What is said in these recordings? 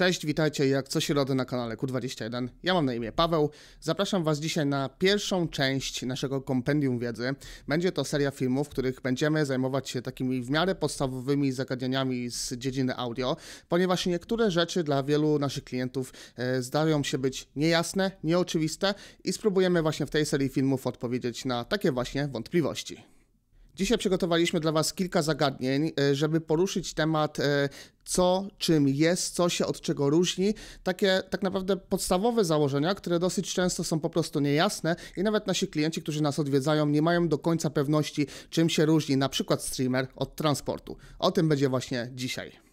Cześć, witajcie jak co środę na kanale Q21. Ja mam na imię Paweł. Zapraszam Was dzisiaj na pierwszą część naszego kompendium wiedzy. Będzie to seria filmów, w których będziemy zajmować się takimi w miarę podstawowymi zagadnieniami z dziedziny audio, ponieważ niektóre rzeczy dla wielu naszych klientów e, zdają się być niejasne, nieoczywiste i spróbujemy właśnie w tej serii filmów odpowiedzieć na takie właśnie wątpliwości. Dzisiaj przygotowaliśmy dla Was kilka zagadnień, e, żeby poruszyć temat e, co czym jest, co się od czego różni. Takie tak naprawdę podstawowe założenia, które dosyć często są po prostu niejasne i nawet nasi klienci, którzy nas odwiedzają, nie mają do końca pewności, czym się różni na przykład streamer od transportu. O tym będzie właśnie dzisiaj.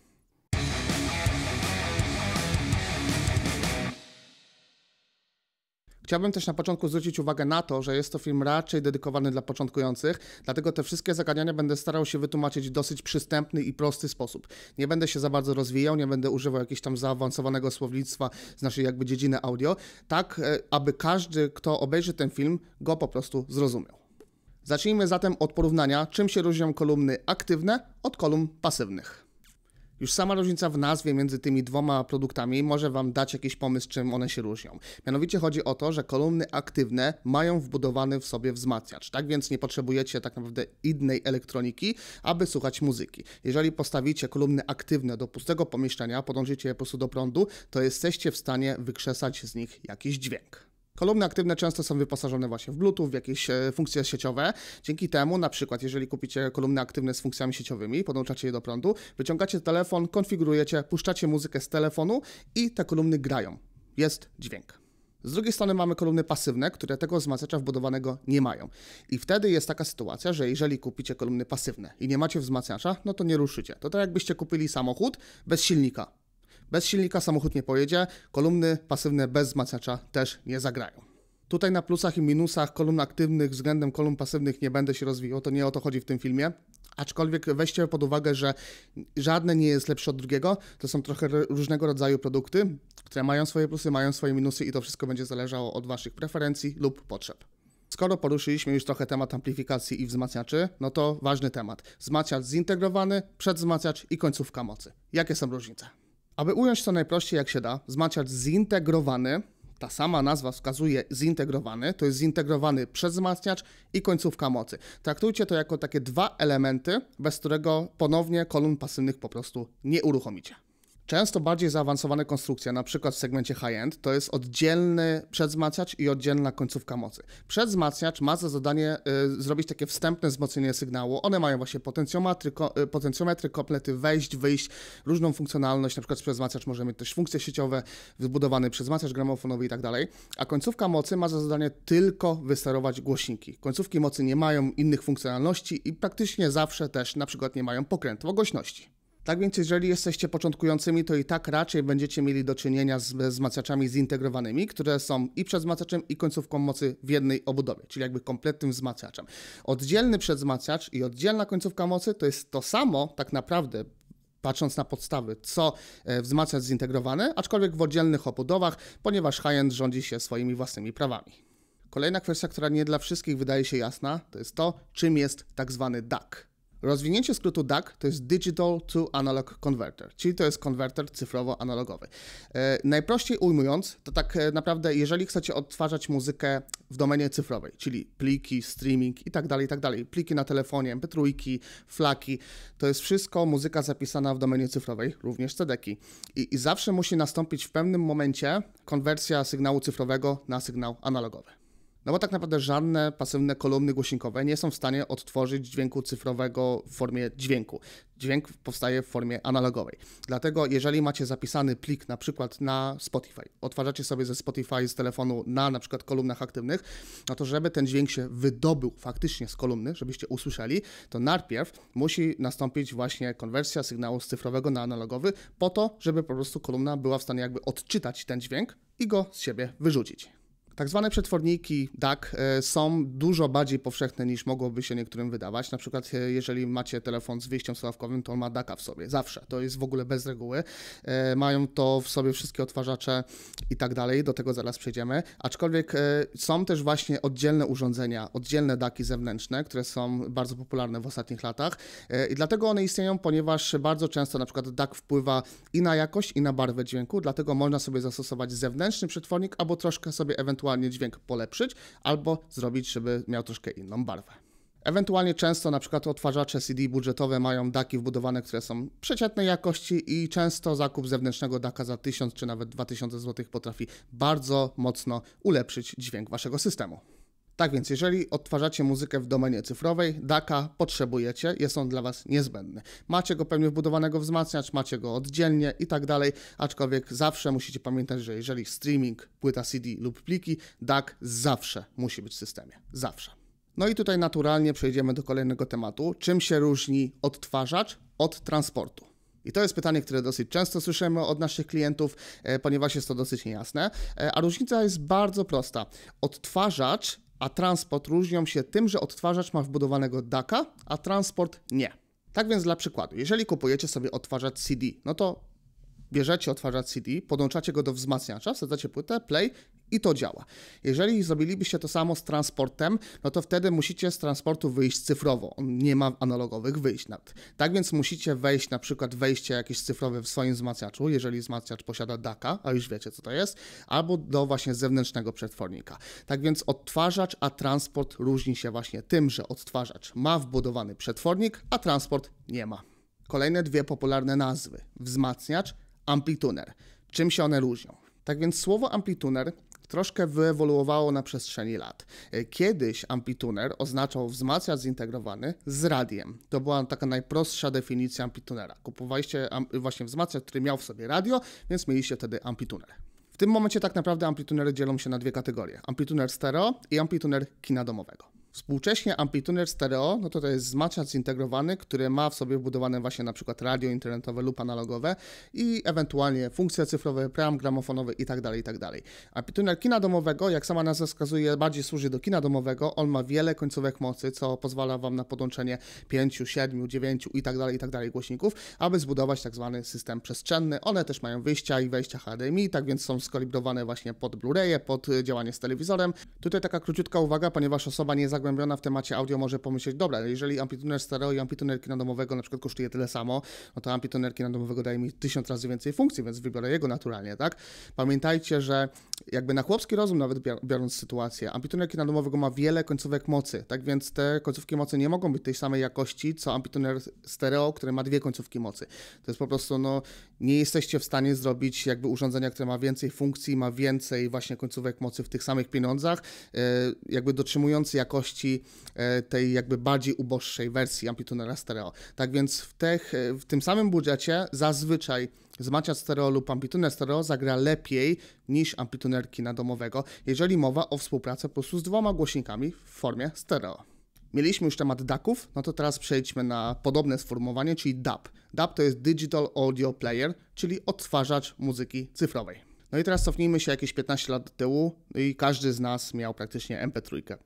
Chciałbym też na początku zwrócić uwagę na to, że jest to film raczej dedykowany dla początkujących, dlatego te wszystkie zagadnienia będę starał się wytłumaczyć w dosyć przystępny i prosty sposób. Nie będę się za bardzo rozwijał, nie będę używał jakiegoś tam zaawansowanego słownictwa z naszej jakby dziedziny audio, tak e, aby każdy, kto obejrzy ten film, go po prostu zrozumiał. Zacznijmy zatem od porównania, czym się różnią kolumny aktywne od kolumn pasywnych. Już sama różnica w nazwie między tymi dwoma produktami może Wam dać jakiś pomysł, czym one się różnią. Mianowicie chodzi o to, że kolumny aktywne mają wbudowany w sobie wzmacniacz, tak więc nie potrzebujecie tak naprawdę innej elektroniki, aby słuchać muzyki. Jeżeli postawicie kolumny aktywne do pustego pomieszczenia, podążycie je po prostu do prądu, to jesteście w stanie wykrzesać z nich jakiś dźwięk. Kolumny aktywne często są wyposażone właśnie w Bluetooth, w jakieś e, funkcje sieciowe. Dzięki temu, na przykład, jeżeli kupicie kolumny aktywne z funkcjami sieciowymi, podłączacie je do prądu, wyciągacie telefon, konfigurujecie, puszczacie muzykę z telefonu i te kolumny grają. Jest dźwięk. Z drugiej strony mamy kolumny pasywne, które tego wzmacniacza wbudowanego nie mają. I wtedy jest taka sytuacja, że jeżeli kupicie kolumny pasywne i nie macie wzmacniacza, no to nie ruszycie. To tak jakbyście kupili samochód bez silnika. Bez silnika samochód nie pojedzie, kolumny pasywne bez wzmacniacza też nie zagrają. Tutaj na plusach i minusach kolumn aktywnych względem kolumn pasywnych nie będę się rozwijał, to nie o to chodzi w tym filmie. Aczkolwiek weźcie pod uwagę, że żadne nie jest lepsze od drugiego. To są trochę różnego rodzaju produkty, które mają swoje plusy, mają swoje minusy i to wszystko będzie zależało od Waszych preferencji lub potrzeb. Skoro poruszyliśmy już trochę temat amplifikacji i wzmacniaczy, no to ważny temat. Wzmacniacz zintegrowany, przedwzmacniacz i końcówka mocy. Jakie są różnice? Aby ująć to najprościej jak się da, wzmacniacz zintegrowany, ta sama nazwa wskazuje zintegrowany, to jest zintegrowany przez wzmacniacz i końcówka mocy. Traktujcie to jako takie dwa elementy, bez którego ponownie kolumn pasywnych po prostu nie uruchomicie. Często bardziej zaawansowane konstrukcje, na przykład w segmencie high-end, to jest oddzielny przedzmacniacz i oddzielna końcówka mocy. Przedzmacniacz ma za zadanie y, zrobić takie wstępne wzmocnienie sygnału. One mają właśnie potencjometry, ko, y, potencjometry komplety wejść, wyjść, różną funkcjonalność, na przykład przedzmacniacz może mieć też funkcje sieciowe, wybudowany przedzmacniacz gramofonowy i tak dalej. A końcówka mocy ma za zadanie tylko wysterować głośniki. Końcówki mocy nie mają innych funkcjonalności i praktycznie zawsze też na przykład nie mają pokrętła głośności. Tak więc, jeżeli jesteście początkującymi, to i tak raczej będziecie mieli do czynienia z wzmacniaczami zintegrowanymi, które są i przedwzmacniaczem i końcówką mocy w jednej obudowie, czyli jakby kompletnym wzmacniaczem. Oddzielny przedwzmacniacz i oddzielna końcówka mocy to jest to samo tak naprawdę patrząc na podstawy, co e, wzmacniacz zintegrowany, aczkolwiek w oddzielnych obudowach, ponieważ high-end rządzi się swoimi własnymi prawami. Kolejna kwestia, która nie dla wszystkich wydaje się jasna, to jest to, czym jest tak zwany DAC. Rozwinięcie skrótu DAC to jest Digital to Analog Converter, czyli to jest konwerter cyfrowo-analogowy. E, najprościej ujmując, to tak e, naprawdę, jeżeli chcecie odtwarzać muzykę w domenie cyfrowej, czyli pliki, streaming i tak dalej, i tak dalej, pliki na telefonie, mp flaki, to jest wszystko muzyka zapisana w domenie cyfrowej, również cedeki. I, I zawsze musi nastąpić w pewnym momencie konwersja sygnału cyfrowego na sygnał analogowy. No bo tak naprawdę żadne pasywne kolumny głośnikowe nie są w stanie odtworzyć dźwięku cyfrowego w formie dźwięku. Dźwięk powstaje w formie analogowej. Dlatego jeżeli macie zapisany plik na przykład na Spotify, otwarzacie sobie ze Spotify z telefonu na na przykład kolumnach aktywnych, no to żeby ten dźwięk się wydobył faktycznie z kolumny, żebyście usłyszeli, to najpierw musi nastąpić właśnie konwersja sygnału z cyfrowego na analogowy po to, żeby po prostu kolumna była w stanie jakby odczytać ten dźwięk i go z siebie wyrzucić. Tak zwane przetworniki DAC tak, e, są dużo bardziej powszechne niż mogłoby się niektórym wydawać. Na przykład e, jeżeli macie telefon z wyjściem słuchawkowym, to on ma DACa w sobie, zawsze. To jest w ogóle bez reguły. E, mają to w sobie wszystkie odtwarzacze i tak dalej, do tego zaraz przejdziemy. Aczkolwiek są też właśnie oddzielne urządzenia, oddzielne DACi zewnętrzne, które są bardzo popularne w ostatnich latach i dlatego one istnieją, ponieważ bardzo często na przykład DAC wpływa i na jakość, i na barwę dźwięku, dlatego można sobie zastosować zewnętrzny przetwornik albo troszkę sobie ewentualnie ewentualnie dźwięk polepszyć albo zrobić, żeby miał troszkę inną barwę. Ewentualnie często na przykład odtwarzacze CD budżetowe mają daki wbudowane, które są przeciętnej jakości i często zakup zewnętrznego daka za 1000 czy nawet 2000 zł potrafi bardzo mocno ulepszyć dźwięk waszego systemu. Tak więc, jeżeli odtwarzacie muzykę w domenie cyfrowej, DACA potrzebujecie, jest on dla Was niezbędny. Macie go pewnie wbudowanego wzmacniacz, macie go oddzielnie i tak dalej, aczkolwiek zawsze musicie pamiętać, że jeżeli streaming, płyta CD lub pliki, DAC zawsze musi być w systemie. Zawsze. No i tutaj naturalnie przejdziemy do kolejnego tematu. Czym się różni odtwarzacz od transportu? I to jest pytanie, które dosyć często słyszymy od naszych klientów, e, ponieważ jest to dosyć niejasne. E, a różnica jest bardzo prosta. Odtwarzacz a transport różnią się tym, że odtwarzacz ma wbudowanego DACA, a transport nie. Tak więc dla przykładu, jeżeli kupujecie sobie odtwarzacz CD, no to bierzecie odtwarzacz CD, podłączacie go do wzmacniacza, wsadzacie płytę, play i to działa. Jeżeli zrobilibyście to samo z transportem, no to wtedy musicie z transportu wyjść cyfrowo. On nie ma analogowych wyjść nawet. Tak więc musicie wejść na przykład wejście jakieś cyfrowe w swoim wzmacniaczu, jeżeli wzmacniacz posiada DACA, a już wiecie co to jest, albo do właśnie zewnętrznego przetwornika. Tak więc odtwarzacz, a transport różni się właśnie tym, że odtwarzacz ma wbudowany przetwornik, a transport nie ma. Kolejne dwie popularne nazwy: wzmacniacz, amplituner. Czym się one różnią? Tak więc słowo amplituner troszkę wyewoluowało na przestrzeni lat. E, kiedyś amplituner oznaczał wzmacniacz zintegrowany z radiem. To była taka najprostsza definicja amplitunera. Kupowaliście właśnie wzmacniacz, który miał w sobie radio, więc mieliście wtedy amplituner. W tym momencie tak naprawdę amplitunery dzielą się na dwie kategorie. Amplituner stereo i amplituner kina domowego. Współcześnie amplituner stereo, no to to jest wzmacniacz zintegrowany, który ma w sobie wbudowane właśnie na przykład radio internetowe lub analogowe i ewentualnie funkcje cyfrowe, preamp gramofonowy itd., tak itd. Tak amplituner kina domowego, jak sama nazwa wskazuje, bardziej służy do kina domowego. On ma wiele końcówek mocy, co pozwala Wam na podłączenie 5, 7, 9 itd., itd. głośników, aby zbudować tak zwany system przestrzenny. One też mają wyjścia i wejścia HDMI, tak więc są skalibrowane właśnie pod Blu-raye, pod działanie z telewizorem. Tutaj taka króciutka uwaga, ponieważ osoba nie zagra zagłębiona w temacie audio może pomyśleć, dobra, jeżeli amplituner stereo i amplituner kina domowego na przykład kosztuje tyle samo, no to amplituner kina domowego daje mi tysiąc razy więcej funkcji, więc wybiorę jego naturalnie, tak? Pamiętajcie, że jakby na chłopski rozum nawet biorąc sytuację, amplituner kina domowego ma wiele końcówek mocy, tak więc te końcówki mocy nie mogą być tej samej jakości, co amplituner stereo, który ma dwie końcówki mocy. To jest po prostu, no, nie jesteście w stanie zrobić jakby urządzenia, które ma więcej funkcji, ma więcej właśnie końcówek mocy w tych samych pieniądzach, e, jakby dotrzymujący jakości E, tej jakby bardziej uboższej wersji amplitunera stereo. Tak więc w, tych, e, w tym samym budżecie zazwyczaj wzmacniacz stereo lub amplituner stereo zagra lepiej niż amplituner kina domowego, jeżeli mowa o współpracy po prostu z dwoma głośnikami w formie stereo. Mieliśmy już temat DACów, no to teraz przejdźmy na podobne sformułowanie, czyli DAP. DAP to jest Digital Audio Player, czyli odtwarzacz muzyki cyfrowej. No i teraz cofnijmy się jakieś 15 lat do tyłu i każdy z nas miał praktycznie MP3.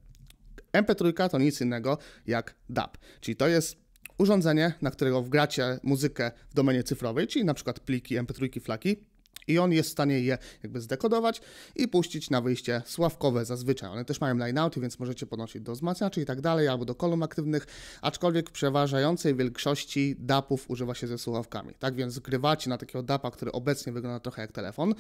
MP3 to nic innego jak DAB, czyli to jest urządzenie, na którego wgracie muzykę w domenie cyfrowej, czyli na przykład pliki MP3 flaki, i on jest w stanie je jakby zdekodować i puścić na wyjście sławkowe zazwyczaj. One też mają line-outy, więc możecie podnosić do wzmacniaczy i tak dalej, albo do kolumn aktywnych, aczkolwiek w przeważającej większości DAPów używa się ze słuchawkami. Tak więc grywacie na takiego DAPa, który obecnie wygląda trochę jak telefon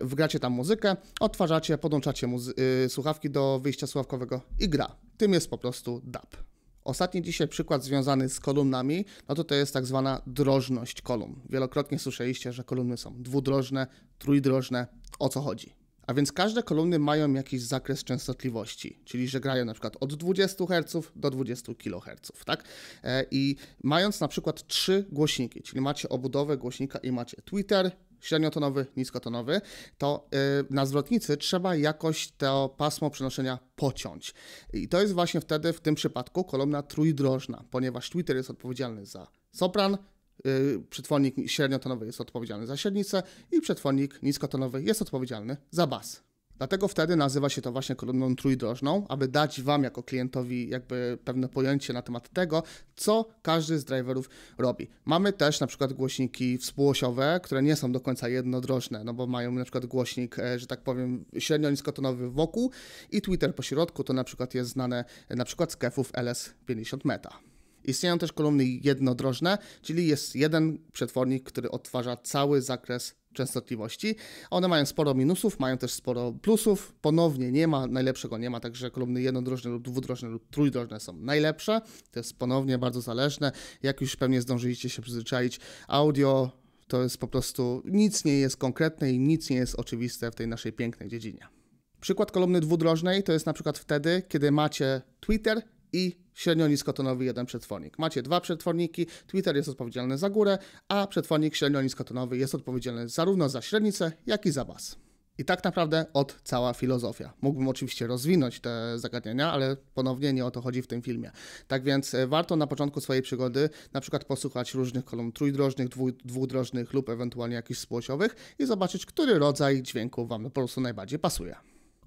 wgracie tam muzykę, odtwarzacie, podłączacie yy, słuchawki do wyjścia słuchawkowego i gra. Tym jest po prostu DAP. Ostatni dzisiaj przykład związany z kolumnami, no to to jest tak zwana drożność kolumn. Wielokrotnie słyszeliście, że kolumny są dwudrożne, trójdrożne, o co chodzi. A więc każde kolumny mają jakiś zakres częstotliwości, czyli że grają na przykład od 20 Hz do 20 kHz, tak? E, I mając na przykład trzy głośniki, czyli macie obudowę głośnika i macie Twitter, średniotonowy, niskotonowy, to y, na zwrotnicy trzeba jakoś to pasmo przenoszenia pociąć. I to jest właśnie wtedy w tym przypadku kolumna trójdrożna, ponieważ Twitter jest odpowiedzialny za sopran, y, przetwornik średniotonowy jest odpowiedzialny za średnicę i przetwornik niskotonowy jest odpowiedzialny za bas. Dlatego wtedy nazywa się to właśnie kolumną trójdrożną, aby dać Wam jako klientowi jakby pewne pojęcie na temat tego, co każdy z driverów robi. Mamy też na przykład głośniki współosiowe, które nie są do końca jednodrożne, no bo mają na przykład głośnik, e, że tak powiem, średnio niskotonowy wokół i Twitter po środku, to na przykład jest znane e, na przykład z kefów LS50 Meta. Istnieją też kolumny jednodrożne, czyli jest jeden przetwornik, który odtwarza cały zakres częstotliwości. One mają sporo minusów, mają też sporo plusów. Ponownie nie ma najlepszego, nie ma także kolumny jednodrożne lub dwudrożne lub trójdrożne są najlepsze. To jest ponownie bardzo zależne. Jak już pewnie zdążyliście się przyzwyczaić, audio to jest po prostu nic nie jest konkretne i nic nie jest oczywiste w tej naszej pięknej dziedzinie. Przykład kolumny dwudrożnej to jest na przykład wtedy, kiedy macie Twitter i średnio niskotonowy jeden przetwornik. Macie dwa przetworniki, Twitter jest odpowiedzialny za górę, a przetwornik średnio niskotonowy jest odpowiedzialny zarówno za średnicę, jak i za bas. I tak naprawdę od cała filozofia. Mógłbym oczywiście rozwinąć te zagadnienia, ale ponownie nie o to chodzi w tym filmie. Tak więc e, warto na początku swojej przygody na przykład posłuchać różnych kolumn trójdrożnych, dwudrożnych lub ewentualnie jakichś spłosiowych i zobaczyć, który rodzaj dźwięku Wam po prostu najbardziej pasuje.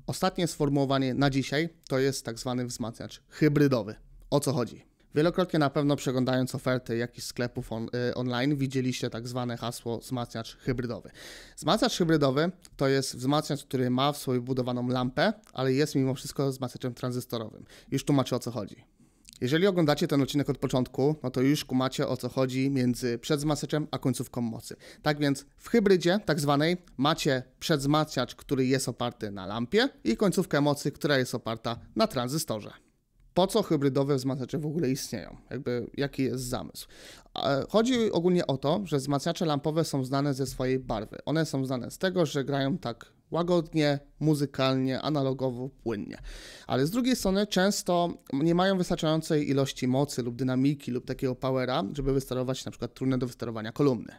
Ostatnie sformułowanie na dzisiaj to jest tak zwany wzmacniacz hybrydowy. O co chodzi? Wielokrotnie na pewno przeglądając oferty jakichś sklepów on, y, online widzieliście tak zwane hasło wzmacniacz hybrydowy. Wzmacniacz hybrydowy to jest wzmacniacz, który ma w sobie budowaną lampę, ale jest mimo wszystko wzmacniaczem tranzystorowym. Już tłumaczę o co chodzi. Jeżeli oglądacie ten odcinek od początku, no to już kumacie o co chodzi między przedzmaseczem a końcówką mocy. Tak więc w hybrydzie tak zwanej macie przedzmaciacz, który jest oparty na lampie i końcówkę mocy, która jest oparta na tranzystorze. Po co hybrydowe wzmacniacze w ogóle istnieją? Jakby jaki jest zamysł? Chodzi ogólnie o to, że wzmacniacze lampowe są znane ze swojej barwy. One są znane z tego, że grają tak łagodnie, muzykalnie, analogowo, płynnie. Ale z drugiej strony często nie mają wystarczającej ilości mocy lub dynamiki lub takiego powera, żeby wysterować na przykład trudne do wysterowania kolumny.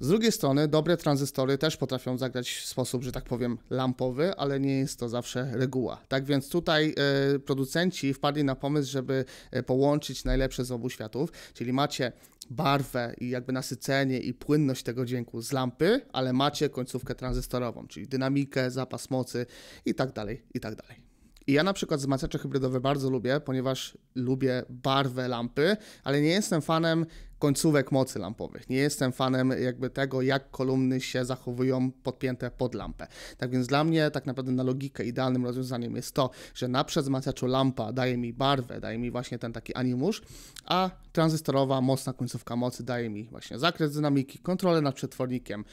Z drugiej strony dobre tranzystory też potrafią zagrać w sposób, że tak powiem, lampowy, ale nie jest to zawsze reguła. Tak więc tutaj y, producenci wpadli na pomysł, żeby e, połączyć najlepsze z obu światów, czyli macie barwę i jakby nasycenie i płynność tego dźwięku z lampy, ale macie końcówkę tranzystorową, czyli dynamikę, zapas mocy i tak dalej, i tak dalej. I ja na przykład wzmacniacze hybrydowe bardzo lubię, ponieważ lubię barwę lampy, ale nie jestem fanem końcówek mocy lampowych. Nie jestem fanem jakby tego, jak kolumny się zachowują podpięte pod lampę. Tak więc dla mnie tak naprawdę na logikę idealnym rozwiązaniem jest to, że na przedzmacaczu lampa daje mi barwę, daje mi właśnie ten taki animusz, a tranzystorowa mocna końcówka mocy daje mi właśnie zakres dynamiki, kontrolę nad przetwornikiem,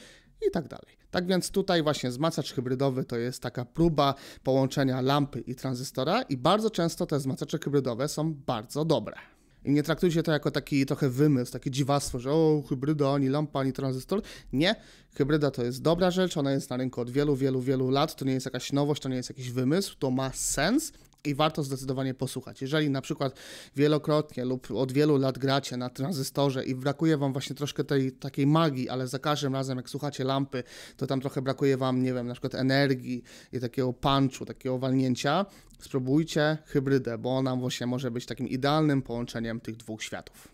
i tak dalej. Tak więc tutaj właśnie wzmacniacz hybrydowy to jest taka próba połączenia lampy i tranzystora i bardzo często te wzmacniacze hybrydowe są bardzo dobre. I nie traktujcie to jako taki trochę wymysł, takie dziwactwo, że o, hybryda, ani lampa, ani tranzystor. Nie, hybryda to jest dobra rzecz, ona jest na rynku od wielu, wielu, wielu lat, to nie jest jakaś nowość, to nie jest jakiś wymysł, to ma sens i warto zdecydowanie posłuchać. Jeżeli na przykład wielokrotnie lub od wielu lat gracie na tranzystorze i brakuje wam właśnie troszkę tej takiej magii, ale za każdym razem jak słuchacie lampy, to tam trochę brakuje wam, nie wiem, na przykład energii i takiego punchu, takiego walnięcia, spróbujcie hybrydę, bo ona właśnie może być takim idealnym połączeniem tych dwóch światów.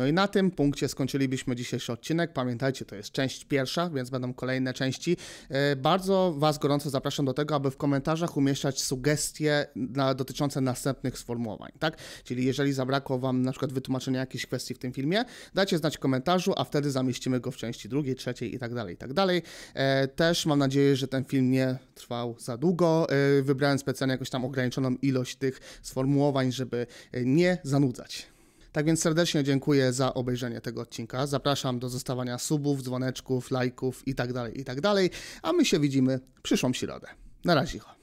No i na tym punkcie skończylibyśmy dzisiejszy odcinek. Pamiętajcie, to jest część pierwsza, więc będą kolejne części. E, bardzo Was gorąco zapraszam do tego, aby w komentarzach umieszczać sugestie na, dotyczące następnych sformułowań, tak? Czyli jeżeli zabrakło Wam na przykład wytłumaczenia jakiejś kwestii w tym filmie, dajcie znać w komentarzu, a wtedy zamieścimy go w części drugiej, trzeciej i tak dalej, i tak dalej. E, też mam nadzieję, że ten film nie trwał za długo. E, wybrałem specjalnie jakąś tam ograniczoną ilość tych sformułowań, żeby nie zanudzać. Tak więc serdecznie dziękuję za obejrzenie tego odcinka. Zapraszam do zostawania subów, dzwoneczków, lajków itd., tak itd. Tak A my się widzimy przyszłą środę. Na razie.